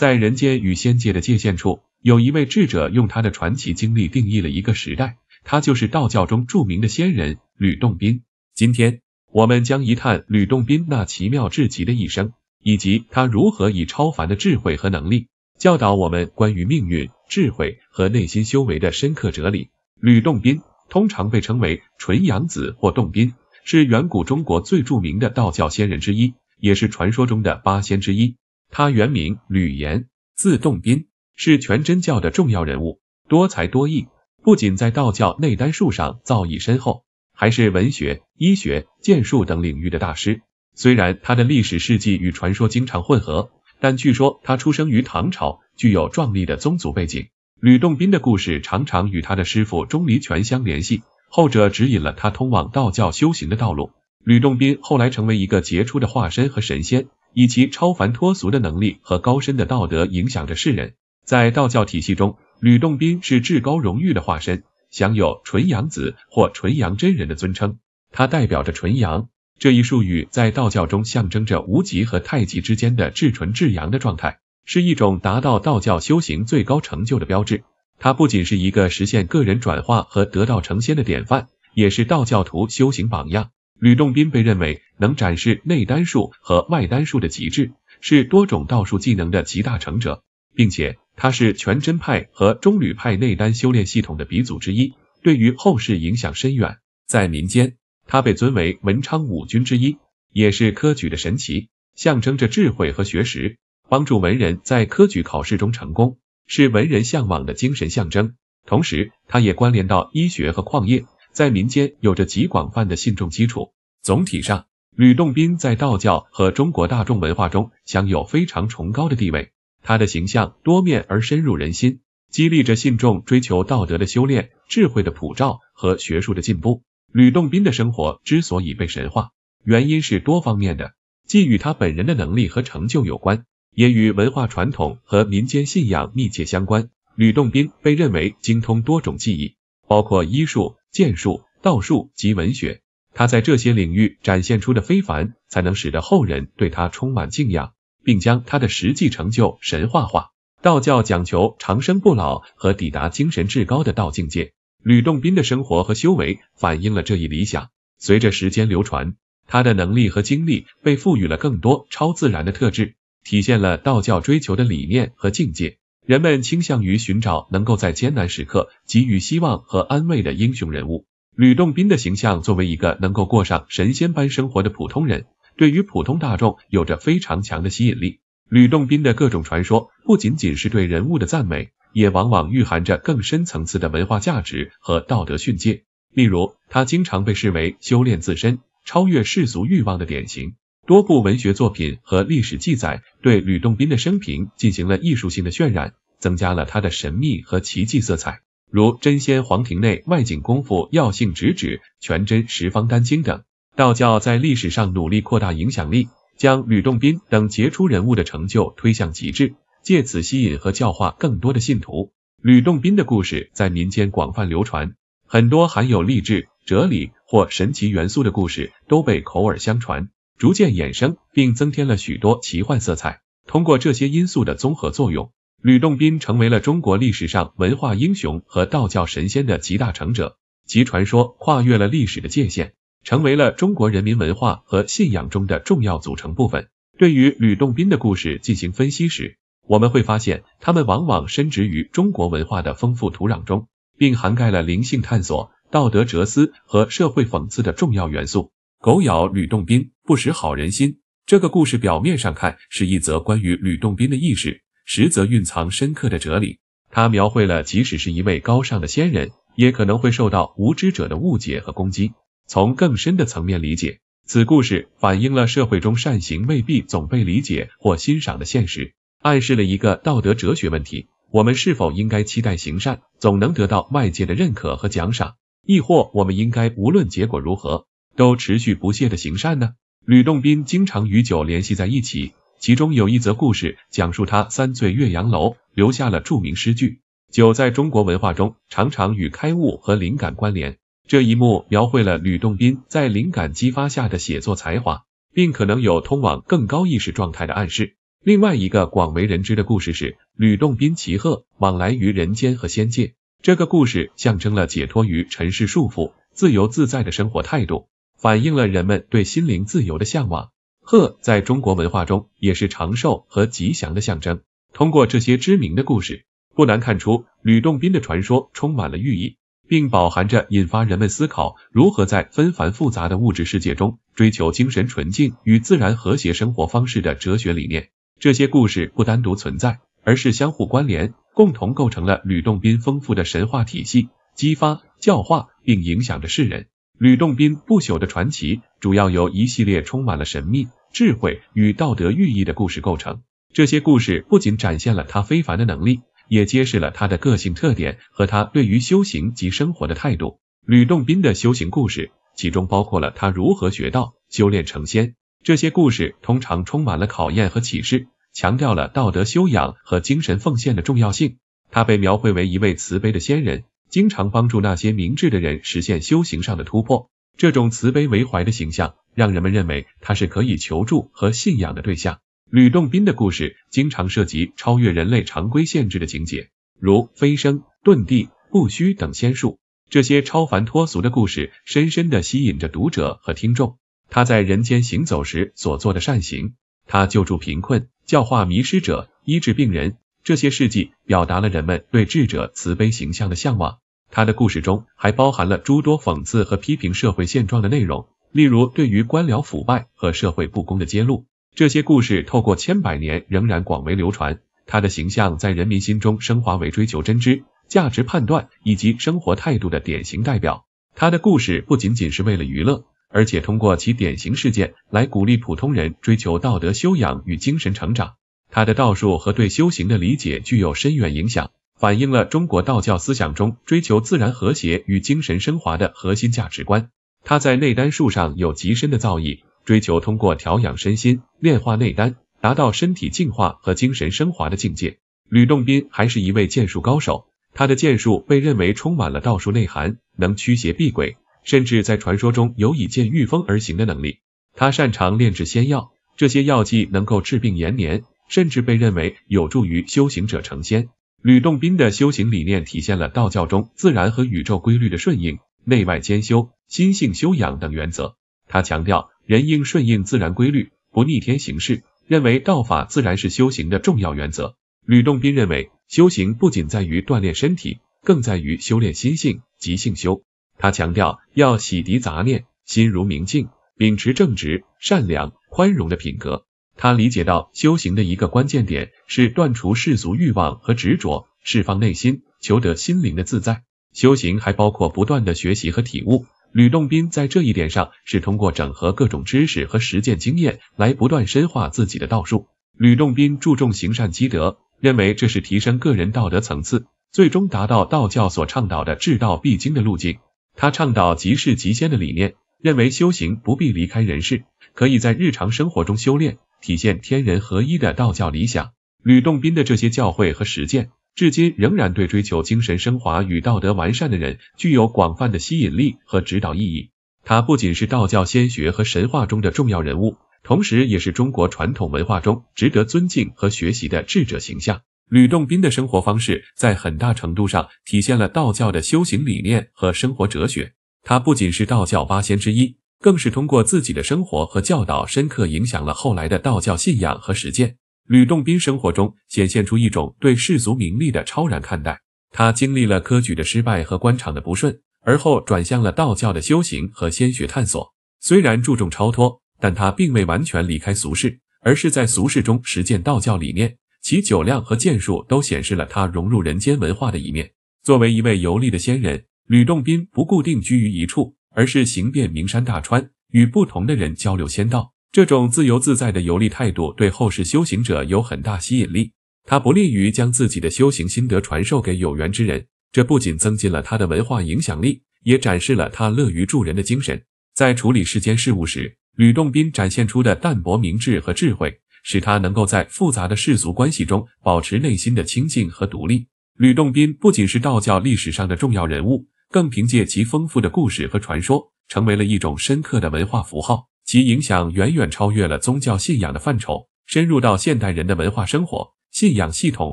在人间与仙界的界限处，有一位智者用他的传奇经历定义了一个时代，他就是道教中著名的仙人吕洞宾。今天，我们将一探吕洞宾那奇妙至极的一生，以及他如何以超凡的智慧和能力教导我们关于命运、智慧和内心修为的深刻哲理。吕洞宾通常被称为纯阳子或洞宾，是远古中国最著名的道教仙人之一，也是传说中的八仙之一。他原名吕岩，字洞宾，是全真教的重要人物，多才多艺。不仅在道教内丹术上造诣深厚，还是文学、医学、剑术等领域的大师。虽然他的历史事迹与传说经常混合，但据说他出生于唐朝，具有壮丽的宗族背景。吕洞宾的故事常常与他的师傅钟离权相联系，后者指引了他通往道教修行的道路。吕洞宾后来成为一个杰出的化身和神仙。以其超凡脱俗的能力和高深的道德，影响着世人。在道教体系中，吕洞宾是至高荣誉的化身，享有“纯阳子”或“纯阳真人”的尊称。他代表着“纯阳”这一术语，在道教中象征着无极和太极之间的至纯至阳的状态，是一种达到道教修行最高成就的标志。他不仅是一个实现个人转化和得道成仙的典范，也是道教徒修行榜样。吕洞宾被认为能展示内丹术和外丹术的极致，是多种道术技能的集大成者，并且他是全真派和中吕派内丹修炼系统的鼻祖之一，对于后世影响深远。在民间，他被尊为文昌五君之一，也是科举的神奇，象征着智慧和学识，帮助文人在科举考试中成功，是文人向往的精神象征。同时，他也关联到医学和矿业。在民间有着极广泛的信众基础。总体上，吕洞宾在道教和中国大众文化中享有非常崇高的地位。他的形象多面而深入人心，激励着信众追求道德的修炼、智慧的普照和学术的进步。吕洞宾的生活之所以被神话，原因是多方面的，既与他本人的能力和成就有关，也与文化传统和民间信仰密切相关。吕洞宾被认为精通多种技艺，包括医术。剑术、道术及文学，他在这些领域展现出的非凡，才能使得后人对他充满敬仰，并将他的实际成就神话化。道教讲求长生不老和抵达精神至高的道境界，吕洞宾的生活和修为反映了这一理想。随着时间流传，他的能力和经历被赋予了更多超自然的特质，体现了道教追求的理念和境界。人们倾向于寻找能够在艰难时刻给予希望和安慰的英雄人物。吕洞宾的形象作为一个能够过上神仙般生活的普通人，对于普通大众有着非常强的吸引力。吕洞宾的各种传说不仅仅是对人物的赞美，也往往蕴含着更深层次的文化价值和道德训诫。例如，他经常被视为修炼自身、超越世俗欲望的典型。多部文学作品和历史记载对吕洞宾的生平进行了艺术性的渲染，增加了他的神秘和奇迹色彩，如《真仙皇庭内外景功夫药性直指全真十方丹经》等。道教在历史上努力扩大影响力，将吕洞宾等杰出人物的成就推向极致，借此吸引和教化更多的信徒。吕洞宾的故事在民间广泛流传，很多含有励志、哲理或神奇元素的故事都被口耳相传。逐渐衍生并增添了许多奇幻色彩。通过这些因素的综合作用，吕洞宾成为了中国历史上文化英雄和道教神仙的集大成者。其传说跨越了历史的界限，成为了中国人民文化和信仰中的重要组成部分。对于吕洞宾的故事进行分析时，我们会发现，他们往往深植于中国文化的丰富土壤中，并涵盖了灵性探索、道德哲思和社会讽刺的重要元素。狗咬吕洞宾，不识好人心。这个故事表面上看是一则关于吕洞宾的轶事，实则蕴藏深刻的哲理。它描绘了即使是一位高尚的先人，也可能会受到无知者的误解和攻击。从更深的层面理解，此故事反映了社会中善行未必总被理解或欣赏的现实，暗示了一个道德哲学问题：我们是否应该期待行善总能得到外界的认可和奖赏？亦或我们应该无论结果如何？都持续不懈的行善呢？吕洞宾经常与酒联系在一起，其中有一则故事讲述他三醉岳阳楼，留下了著名诗句。酒在中国文化中常常与开悟和灵感关联。这一幕描绘了吕洞宾在灵感激发下的写作才华，并可能有通往更高意识状态的暗示。另外一个广为人知的故事是吕洞宾骑鹤往来于人间和仙界。这个故事象征了解脱于尘世束缚、自由自在的生活态度。反映了人们对心灵自由的向往。鹤在中国文化中也是长寿和吉祥的象征。通过这些知名的故事，不难看出，吕洞宾的传说充满了寓意，并饱含着引发人们思考如何在纷繁复杂的物质世界中追求精神纯净与自然和谐生活方式的哲学理念。这些故事不单独存在，而是相互关联，共同构成了吕洞宾丰富的神话体系，激发、教化并影响着世人。吕洞宾不朽的传奇主要由一系列充满了神秘、智慧与道德寓意的故事构成。这些故事不仅展现了他非凡的能力，也揭示了他的个性特点和他对于修行及生活的态度。吕洞宾的修行故事其中包括了他如何学道、修炼成仙。这些故事通常充满了考验和启示，强调了道德修养和精神奉献的重要性。他被描绘为一位慈悲的仙人。经常帮助那些明智的人实现修行上的突破，这种慈悲为怀的形象让人们认为他是可以求助和信仰的对象。吕洞宾的故事经常涉及超越人类常规限制的情节，如飞升、遁地、不虚等仙术。这些超凡脱俗的故事深深地吸引着读者和听众。他在人间行走时所做的善行，他救助贫困、教化迷失者、医治病人，这些事迹表达了人们对智者慈悲形象的向往。他的故事中还包含了诸多讽刺和批评社会现状的内容，例如对于官僚腐败和社会不公的揭露。这些故事透过千百年仍然广为流传，他的形象在人民心中升华为追求真知、价值判断以及生活态度的典型代表。他的故事不仅仅是为了娱乐，而且通过其典型事件来鼓励普通人追求道德修养与精神成长。他的道术和对修行的理解具有深远影响。反映了中国道教思想中追求自然和谐与精神升华的核心价值观。他在内丹术上有极深的造诣，追求通过调养身心、炼化内丹，达到身体净化和精神升华的境界。吕洞宾还是一位剑术高手，他的剑术被认为充满了道术内涵，能驱邪避鬼，甚至在传说中有以剑御风而行的能力。他擅长炼制仙药，这些药剂能够治病延年，甚至被认为有助于修行者成仙。吕洞宾的修行理念体现了道教中自然和宇宙规律的顺应、内外兼修、心性修养等原则。他强调人应顺应自然规律，不逆天行事，认为道法自然是修行的重要原则。吕洞宾认为，修行不仅在于锻炼身体，更在于修炼心性，即性修。他强调要洗涤杂念，心如明镜，秉持正直、善良、宽容的品格。他理解到修行的一个关键点是断除世俗欲望和执着，释放内心，求得心灵的自在。修行还包括不断的学习和体悟。吕洞宾在这一点上是通过整合各种知识和实践经验来不断深化自己的道术。吕洞宾注重行善积德，认为这是提升个人道德层次，最终达到道教所倡导的至道必经的路径。他倡导即世即仙的理念，认为修行不必离开人世，可以在日常生活中修炼。体现天人合一的道教理想。吕洞宾的这些教诲和实践，至今仍然对追求精神升华与道德完善的人具有广泛的吸引力和指导意义。他不仅是道教仙学和神话中的重要人物，同时也是中国传统文化中值得尊敬和学习的智者形象。吕洞宾的生活方式在很大程度上体现了道教的修行理念和生活哲学。他不仅是道教八仙之一。更是通过自己的生活和教导，深刻影响了后来的道教信仰和实践。吕洞宾生活中显现出一种对世俗名利的超然看待。他经历了科举的失败和官场的不顺，而后转向了道教的修行和仙学探索。虽然注重超脱，但他并未完全离开俗世，而是在俗世中实践道教理念。其酒量和剑术都显示了他融入人间文化的一面。作为一位游历的仙人，吕洞宾不固定居于一处。而是行遍名山大川，与不同的人交流仙道。这种自由自在的游历态度，对后世修行者有很大吸引力。他不利于将自己的修行心得传授给有缘之人，这不仅增进了他的文化影响力，也展示了他乐于助人的精神。在处理世间事物时，吕洞宾展现出的淡泊明智和智慧，使他能够在复杂的世俗关系中保持内心的清净和独立。吕洞宾不仅是道教历史上的重要人物。更凭借其丰富的故事和传说，成为了一种深刻的文化符号，其影响远远超越了宗教信仰的范畴，深入到现代人的文化生活、信仰系统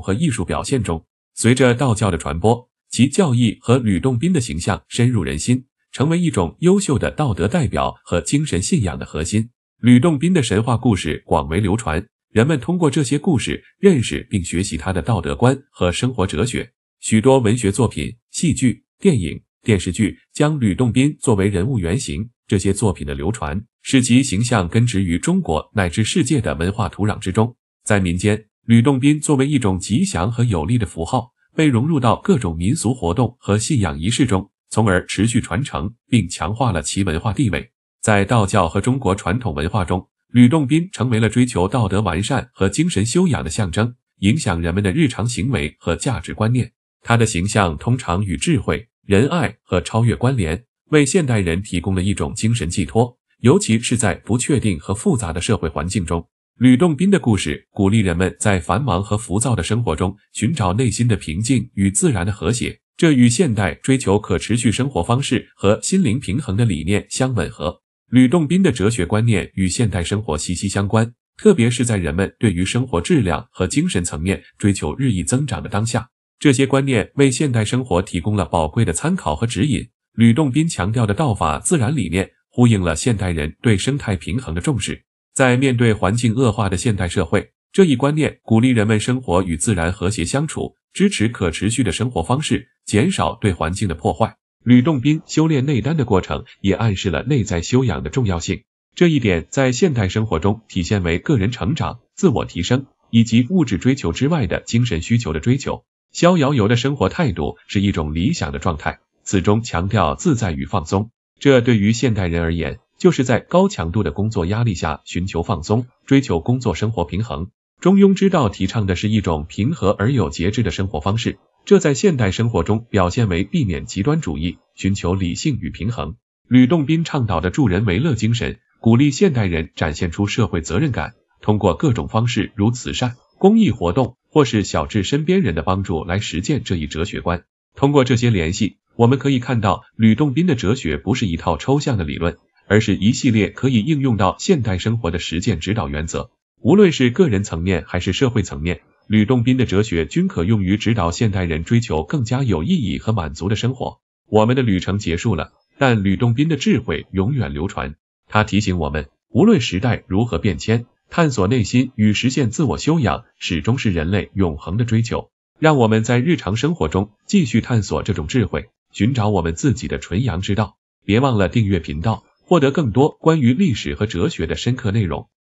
和艺术表现中。随着道教的传播，其教义和吕洞宾的形象深入人心，成为一种优秀的道德代表和精神信仰的核心。吕洞宾的神话故事广为流传，人们通过这些故事认识并学习他的道德观和生活哲学。许多文学作品、戏剧、电影。电视剧将吕洞宾作为人物原型，这些作品的流传，使其形象根植于中国乃至世界的文化土壤之中。在民间，吕洞宾作为一种吉祥和有力的符号，被融入到各种民俗活动和信仰仪式中，从而持续传承并强化了其文化地位。在道教和中国传统文化中，吕洞宾成为了追求道德完善和精神修养的象征，影响人们的日常行为和价值观念。他的形象通常与智慧。仁爱和超越关联，为现代人提供了一种精神寄托，尤其是在不确定和复杂的社会环境中。吕洞宾的故事鼓励人们在繁忙和浮躁的生活中寻找内心的平静与自然的和谐，这与现代追求可持续生活方式和心灵平衡的理念相吻合。吕洞宾的哲学观念与现代生活息息相关，特别是在人们对于生活质量和精神层面追求日益增长的当下。这些观念为现代生活提供了宝贵的参考和指引。吕洞宾强调的道法自然理念，呼应了现代人对生态平衡的重视。在面对环境恶化的现代社会，这一观念鼓励人们生活与自然和谐相处，支持可持续的生活方式，减少对环境的破坏。吕洞宾修炼内丹的过程，也暗示了内在修养的重要性。这一点在现代生活中体现为个人成长、自我提升以及物质追求之外的精神需求的追求。逍遥游的生活态度是一种理想的状态，此中强调自在与放松。这对于现代人而言，就是在高强度的工作压力下寻求放松，追求工作生活平衡。中庸之道提倡的是一种平和而有节制的生活方式，这在现代生活中表现为避免极端主义，寻求理性与平衡。吕洞宾倡导的助人为乐精神，鼓励现代人展现出社会责任感，通过各种方式如慈善、公益活动。或是小智身边人的帮助来实践这一哲学观。通过这些联系，我们可以看到，吕洞宾的哲学不是一套抽象的理论，而是一系列可以应用到现代生活的实践指导原则。无论是个人层面还是社会层面，吕洞宾的哲学均可用于指导现代人追求更加有意义和满足的生活。我们的旅程结束了，但吕洞宾的智慧永远流传。他提醒我们，无论时代如何变迁。探索内心与实现自我修养，始终是人类永恒的追求。让我们在日常生活中继续探索这种智慧，寻找我们自己的纯阳之道。别忘了订阅频道，获得更多关于历史和哲学的深刻内容。